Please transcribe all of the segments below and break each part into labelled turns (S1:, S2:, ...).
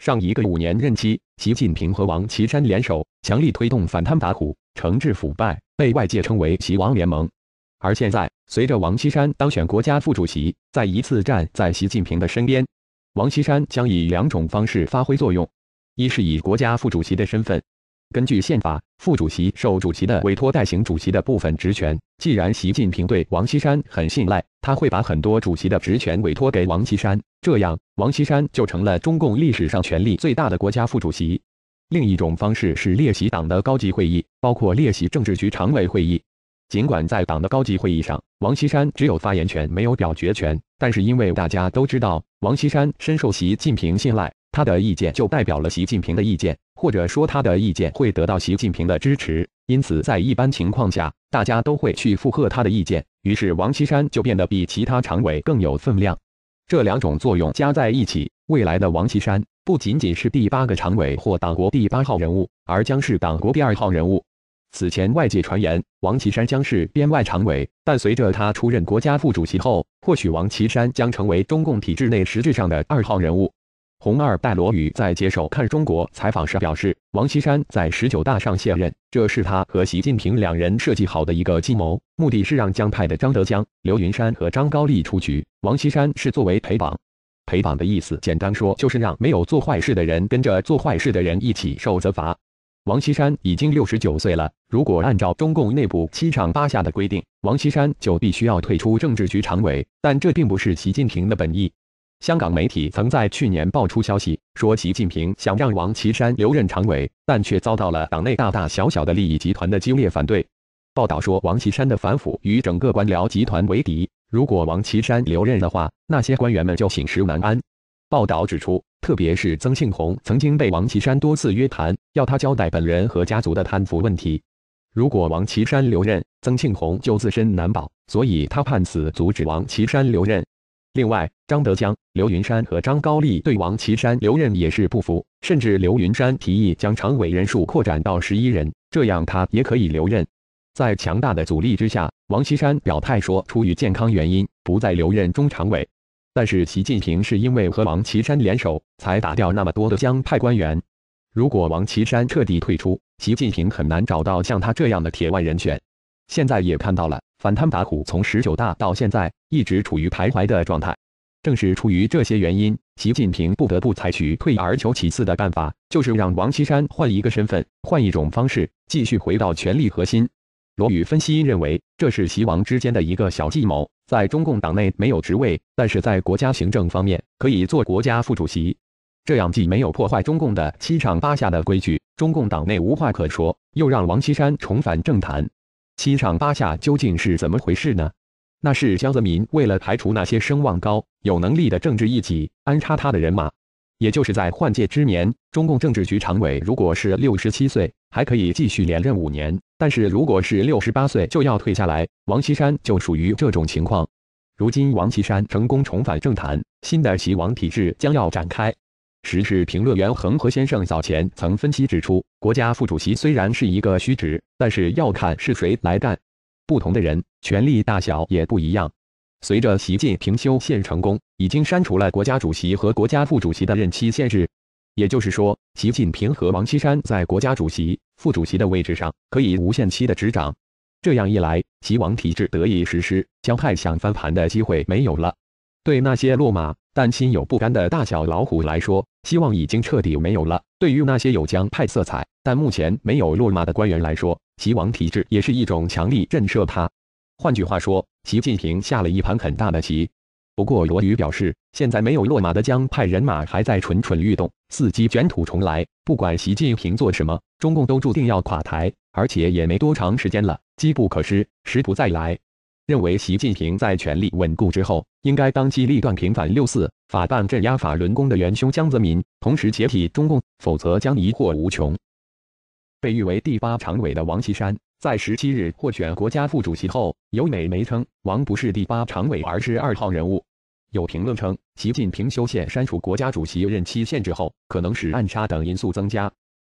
S1: 上一个五年任期，习近平和王岐山联手强力推动反贪打虎、惩治腐败，被外界称为“习王联盟”。而现在，随着王岐山当选国家副主席，再一次站在习近平的身边，王岐山将以两种方式发挥作用：一是以国家副主席的身份。根据宪法，副主席受主席的委托代行主席的部分职权。既然习近平对王岐山很信赖，他会把很多主席的职权委托给王岐山，这样王岐山就成了中共历史上权力最大的国家副主席。另一种方式是列席党的高级会议，包括列席政治局常委会议。尽管在党的高级会议上，王岐山只有发言权，没有表决权，但是因为大家都知道王岐山深受习近平信赖。他的意见就代表了习近平的意见，或者说他的意见会得到习近平的支持，因此在一般情况下，大家都会去附和他的意见。于是王岐山就变得比其他常委更有分量。这两种作用加在一起，未来的王岐山不仅仅是第八个常委或党国第八号人物，而将是党国第二号人物。此前外界传言王岐山将是编外常委，但随着他出任国家副主席后，或许王岐山将成为中共体制内实质上的二号人物。红二代罗宇在接受看中国采访时表示，王岐山在十九大上卸任，这是他和习近平两人设计好的一个计谋，目的是让江派的张德江、刘云山和张高丽出局。王岐山是作为陪绑，陪绑的意思简单说就是让没有做坏事的人跟着做坏事的人一起受责罚。王岐山已经六十九岁了，如果按照中共内部七上八下的规定，王岐山就必须要退出政治局常委，但这并不是习近平的本意。香港媒体曾在去年爆出消息，说习近平想让王岐山留任常委，但却遭到了党内大大小小的利益集团的激烈反对。报道说，王岐山的反腐与整个官僚集团为敌，如果王岐山留任的话，那些官员们就寝食难安。报道指出，特别是曾庆红曾经被王岐山多次约谈，要他交代本人和家族的贪腐问题。如果王岐山留任，曾庆红就自身难保，所以他判死阻止王岐山留任。另外，张德江、刘云山和张高丽对王岐山留任也是不服，甚至刘云山提议将常委人数扩展到十一人，这样他也可以留任。在强大的阻力之下，王岐山表态说，出于健康原因，不再留任中常委。但是习近平是因为和王岐山联手，才打掉那么多的江派官员。如果王岐山彻底退出，习近平很难找到像他这样的铁腕人选。现在也看到了。反贪打虎从十九大到现在一直处于徘徊的状态，正是出于这些原因，习近平不得不采取退而求其次的办法，就是让王岐山换一个身份，换一种方式继续回到权力核心。罗宇分析认为，这是习王之间的一个小计谋，在中共党内没有职位，但是在国家行政方面可以做国家副主席，这样既没有破坏中共的七上八下的规矩，中共党内无话可说，又让王岐山重返政坛。七上八下究竟是怎么回事呢？那是江泽民为了排除那些声望高、有能力的政治异己，安插他的人马。也就是在换届之年，中共政治局常委如果是六十七岁，还可以继续连任五年；但是如果是六十八岁，就要退下来。王岐山就属于这种情况。如今王岐山成功重返政坛，新的习王体制将要展开。时事评论员恒河先生早前曾分析指出，国家副主席虽然是一个虚职，但是要看是谁来干，不同的人，权力大小也不一样。随着习近平修宪成功，已经删除了国家主席和国家副主席的任期限制，也就是说，习近平和王岐山在国家主席、副主席的位置上可以无限期的执掌。这样一来，习王体制得以实施，胶派想翻盘的机会没有了。对那些落马但心有不甘的大小老虎来说，希望已经彻底没有了。对于那些有江派色彩但目前没有落马的官员来说，习王体制也是一种强力震慑。他，换句话说，习近平下了一盘很大的棋。不过罗宇表示，现在没有落马的江派人马还在蠢蠢欲动，伺机卷土重来。不管习近平做什么，中共都注定要垮台，而且也没多长时间了，机不可失，时不再来。认为习近平在权力稳固之后，应该当机立断平反六四法办镇压法轮功的元凶江泽民，同时解体中共，否则将疑惑无穷。被誉为第八常委的王岐山在十七日获选国家副主席后，有美媒称王不是第八常委，而是二号人物。有评论称，习近平修宪删除国家主席任期限制后，可能使暗杀等因素增加。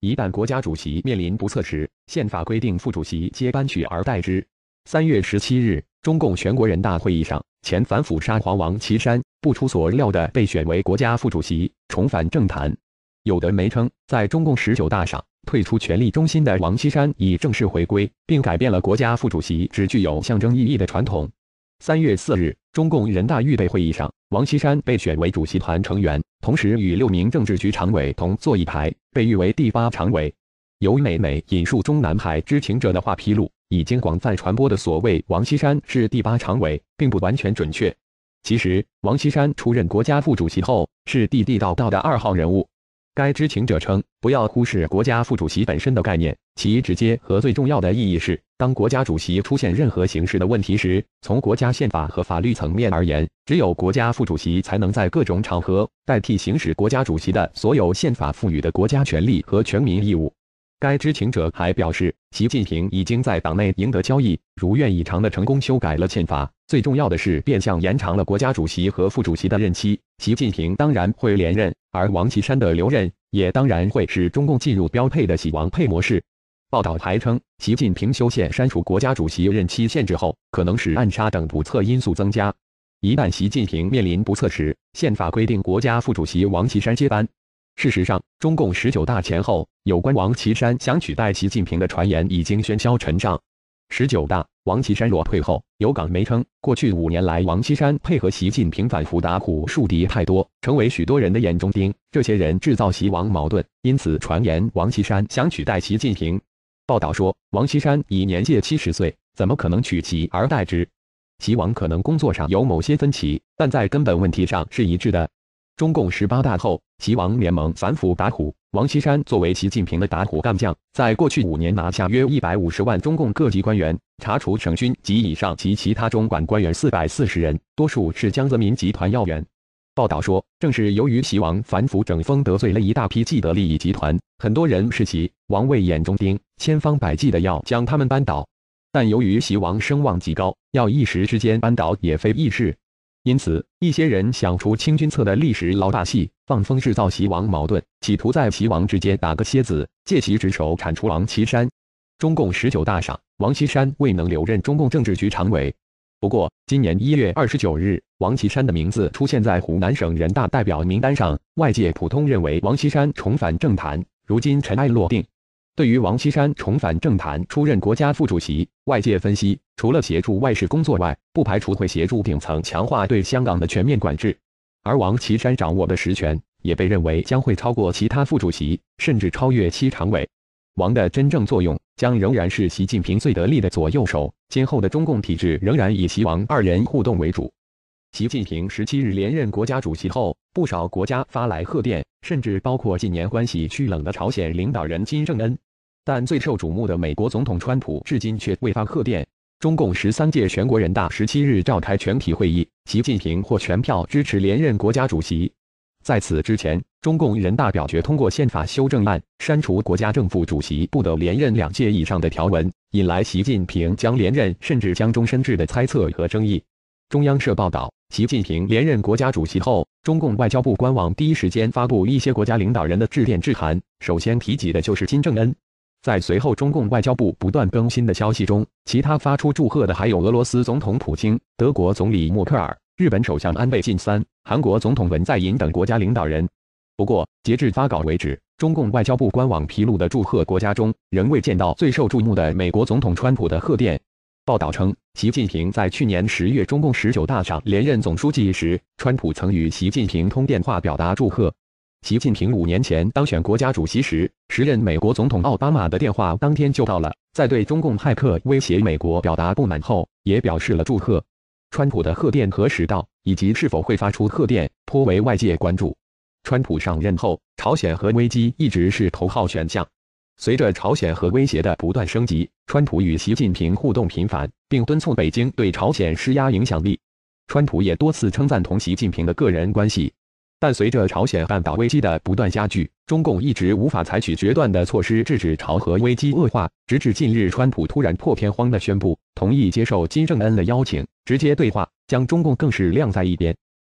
S1: 一旦国家主席面临不测时，宪法规定副主席接班取而代之。三月十七日。中共全国人大会议上，前反腐沙皇王岐山不出所料的被选为国家副主席，重返政坛。有的媒称，在中共十九大上退出权力中心的王岐山已正式回归，并改变了国家副主席只具有象征意义的传统。三月四日，中共人大预备会议上，王岐山被选为主席团成员，同时与六名政治局常委同坐一排，被誉为第八常委。由美媒引述中南海知情者的话披露。已经广泛传播的所谓王岐山是第八常委，并不完全准确。其实，王岐山出任国家副主席后，是地地道道的二号人物。该知情者称，不要忽视国家副主席本身的概念，其直接和最重要的意义是，当国家主席出现任何形式的问题时，从国家宪法和法律层面而言，只有国家副主席才能在各种场合代替行使国家主席的所有宪法赋予的国家权利和全民义务。该知情者还表示，习近平已经在党内赢得交易，如愿以偿的成功修改了宪法。最重要的是，变相延长了国家主席和副主席的任期。习近平当然会连任，而王岐山的留任也当然会使中共进入标配的“洗王配”模式。报道还称，习近平修宪删除国家主席任期限制后，可能使暗杀等不测因素增加。一旦习近平面临不测时，宪法规定国家副主席王岐山接班。事实上，中共十九大前后，有关王岐山想取代习近平的传言已经喧嚣尘上。十九大，王岐山若退后，有港媒称，过去五年来，王岐山配合习近平反腐打苦树敌太多，成为许多人的眼中钉。这些人制造习王矛盾，因此传言王岐山想取代习近平。报道说，王岐山已年届七十岁，怎么可能取其而代之？习王可能工作上有某些分歧，但在根本问题上是一致的。中共十八大后。习王联盟反腐打虎，王岐山作为习近平的打虎干将，在过去五年拿下约一百五十万中共各级官员，查处省军级以上及其他中管官员四百四十人，多数是江泽民集团要员。报道说，正是由于习王反腐整风得罪了一大批既得利益集团，很多人是习王位眼中钉，千方百计的要将他们扳倒。但由于习王声望极高，要一时之间扳倒也非易事。因此，一些人想出清君侧的历史老把戏，放风制造齐王矛盾，企图在齐王之间打个楔子，借其之手铲除王岐山。中共十九大上，王岐山未能留任中共政治局常委。不过，今年一月二十九日，王岐山的名字出现在湖南省人大代表名单上。外界普遍认为王岐山重返政坛，如今尘埃落定。对于王岐山重返政坛出任国家副主席，外界分析，除了协助外事工作外，不排除会协助顶层强化对香港的全面管制。而王岐山掌握的实权也被认为将会超过其他副主席，甚至超越七常委。王的真正作用将仍然是习近平最得力的左右手。今后的中共体制仍然以习王二人互动为主。习近平十七日连任国家主席后。不少国家发来贺电，甚至包括近年关系趋冷的朝鲜领导人金正恩。但最受瞩目的美国总统川普至今却未发贺电。中共十三届全国人大十七日召开全体会议，习近平获全票支持连任国家主席。在此之前，中共人大表决通过宪法修正案，删除国家政府主席不得连任两届以上的条文，引来习近平将连任甚至将终身制的猜测和争议。中央社报道，习近平连任国家主席后。中共外交部官网第一时间发布一些国家领导人的致电致函，首先提及的就是金正恩。在随后中共外交部不断更新的消息中，其他发出祝贺的还有俄罗斯总统普京、德国总理默克尔、日本首相安倍晋三、韩国总统文在寅等国家领导人。不过，截至发稿为止，中共外交部官网披露的祝贺国家中，仍未见到最受注目的美国总统川普的贺电。报道称，习近平在去年十月中共十九大上连任总书记时，川普曾与习近平通电话表达祝贺。习近平五年前当选国家主席时，时任美国总统奥巴马的电话当天就到了，在对中共派克威胁美国表达不满后，也表示了祝贺。川普的贺电何时到，以及是否会发出贺电，颇为外界关注。川普上任后，朝鲜核危机一直是头号选项。随着朝鲜核威胁的不断升级，川普与习近平互动频繁，并敦促北京对朝鲜施压影响力。川普也多次称赞同习近平的个人关系。但随着朝鲜半岛危机的不断加剧，中共一直无法采取决断的措施制止朝核危机恶化，直至近日，川普突然破天荒地宣布同意接受金正恩的邀请直接对话，将中共更是晾在一边。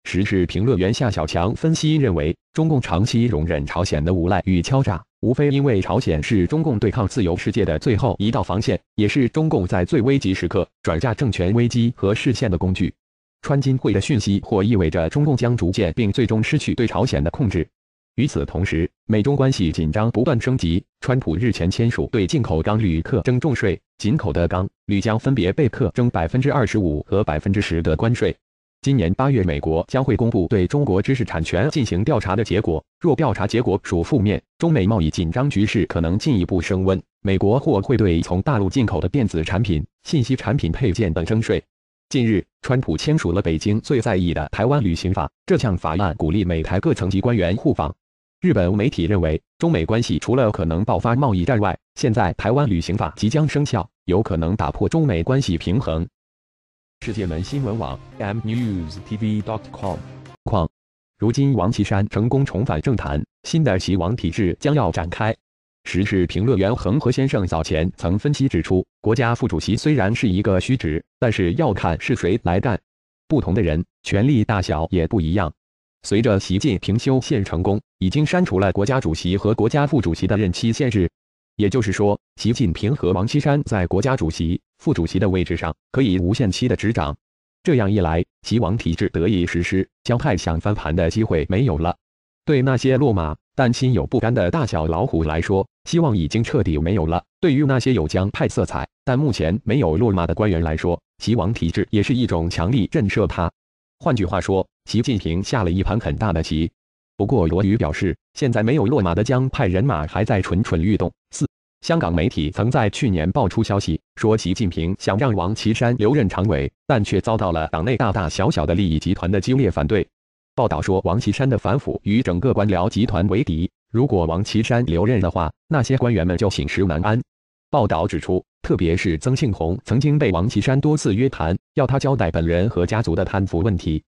S1: 时事评论员夏小强分析认为，中共长期容忍朝鲜的无赖与敲诈。无非因为朝鲜是中共对抗自由世界的最后一道防线，也是中共在最危急时刻转嫁政权危机和视线的工具。川金会的讯息或意味着中共将逐渐并最终失去对朝鲜的控制。与此同时，美中关系紧张不断升级。川普日前签署对进口钢铝课征重税，进口的钢铝将分别被课征百分之二十五和百分之十的关税。今年八月，美国将会公布对中国知识产权进行调查的结果。若调查结果属负面，中美贸易紧张局势可能进一步升温。美国或会对从大陆进口的电子产品、信息产品配件等征税。近日，川普签署了北京最在意的《台湾旅行法》。这项法案鼓励美台各层级官员互访。日本媒体认为，中美关系除了可能爆发贸易战外，现在《台湾旅行法》即将生效，有可能打破中美关系平衡。世界门新闻网 mnews tv. dot com 矿。如今，王岐山成功重返政坛，新的习王体制将要展开。时事评论员恒河先生早前曾分析指出，国家副主席虽然是一个虚职，但是要看是谁来干，不同的人，权力大小也不一样。随着习近平修宪成功，已经删除了国家主席和国家副主席的任期限制，也就是说，习近平和王岐山在国家主席。副主席的位置上可以无限期的执掌，这样一来，齐王体制得以实施，江派想翻盘的机会没有了。对那些落马但心有不甘的大小老虎来说，希望已经彻底没有了。对于那些有江派色彩但目前没有落马的官员来说，齐王体制也是一种强力震慑。他，换句话说，习近平下了一盘很大的棋。不过，罗宇表示，现在没有落马的江派人马还在蠢蠢欲动。四。香港媒体曾在去年爆出消息，说习近平想让王岐山留任常委，但却遭到了党内大大小小的利益集团的激烈反对。报道说，王岐山的反腐与整个官僚集团为敌，如果王岐山留任的话，那些官员们就寝食难安。报道指出，特别是曾庆红曾经被王岐山多次约谈，要他交代本人和家族的贪腐问题。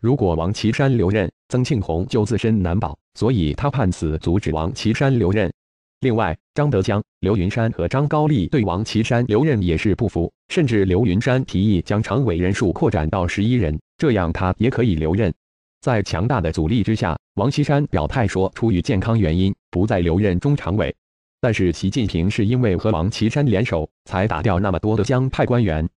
S1: 如果王岐山留任，曾庆红就自身难保，所以他判死阻止王岐山留任。另外，张德江、刘云山和张高丽对王岐山留任也是不服，甚至刘云山提议将常委人数扩展到十一人，这样他也可以留任。在强大的阻力之下，王岐山表态说，出于健康原因，不再留任中常委。但是，习近平是因为和王岐山联手，才打掉那么多的江派官员。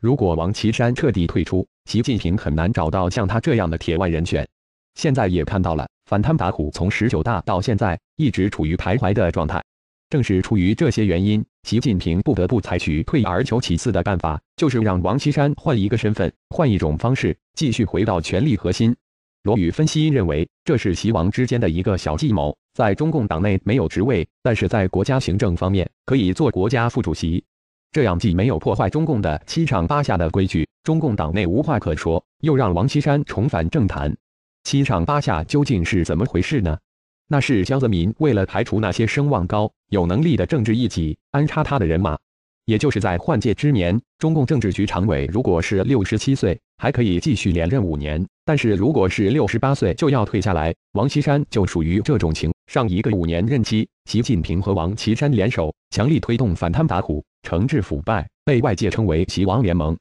S1: 如果王岐山彻底退出，习近平很难找到像他这样的铁腕人选。现在也看到了。反贪打虎从十九大到现在一直处于徘徊的状态，正是出于这些原因，习近平不得不采取退而求其次的办法，就是让王岐山换一个身份，换一种方式继续回到权力核心。罗宇分析认为，这是习王之间的一个小计谋，在中共党内没有职位，但是在国家行政方面可以做国家副主席，这样既没有破坏中共的七上八下的规矩，中共党内无话可说，又让王岐山重返政坛。七上八下究竟是怎么回事呢？那是江泽民为了排除那些声望高、有能力的政治异己，安插他的人马。也就是在换届之年，中共政治局常委如果是六十七岁，还可以继续连任五年；但是如果是六十八岁，就要退下来。王岐山就属于这种情上一个五年任期，习近平和王岐山联手强力推动反贪打虎、惩治腐败，被外界称为“习王联盟”。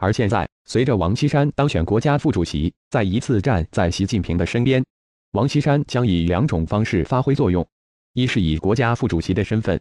S1: 而现在，随着王岐山当选国家副主席，再一次站在习近平的身边，王岐山将以两种方式发挥作用：一是以国家副主席的身份，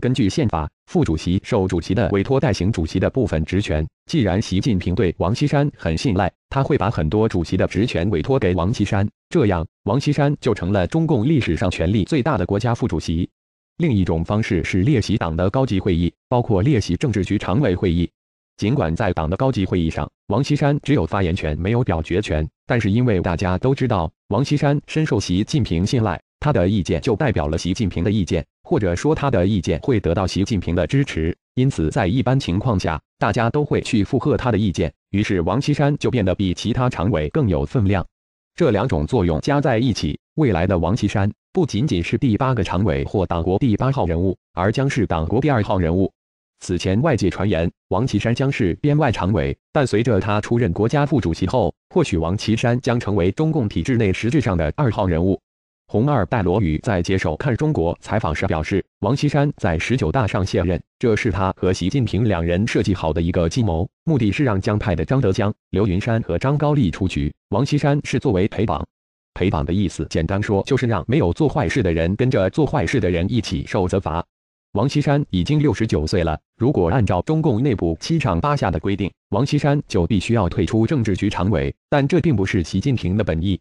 S1: 根据宪法，副主席受主席的委托，代行主席的部分职权。既然习近平对王岐山很信赖，他会把很多主席的职权委托给王岐山，这样王岐山就成了中共历史上权力最大的国家副主席。另一种方式是列席党的高级会议，包括列席政治局常委会议。尽管在党的高级会议上，王岐山只有发言权，没有表决权，但是因为大家都知道王岐山深受习近平信赖，他的意见就代表了习近平的意见，或者说他的意见会得到习近平的支持，因此在一般情况下，大家都会去附和他的意见，于是王岐山就变得比其他常委更有分量。这两种作用加在一起，未来的王岐山不仅仅是第八个常委或党国第八号人物，而将是党国第二号人物。此前外界传言王岐山将是编外常委，但随着他出任国家副主席后，或许王岐山将成为中共体制内实质上的二号人物。红二代罗宇在接受《看中国》采访时表示，王岐山在十九大上卸任，这是他和习近平两人设计好的一个计谋，目的是让江派的张德江、刘云山和张高丽出局，王岐山是作为陪绑。陪绑的意思，简单说就是让没有做坏事的人跟着做坏事的人一起受责罚。王岐山已经六十九岁了，如果按照中共内部七上八下的规定，王岐山就必须要退出政治局常委，但这并不是习近平的本意。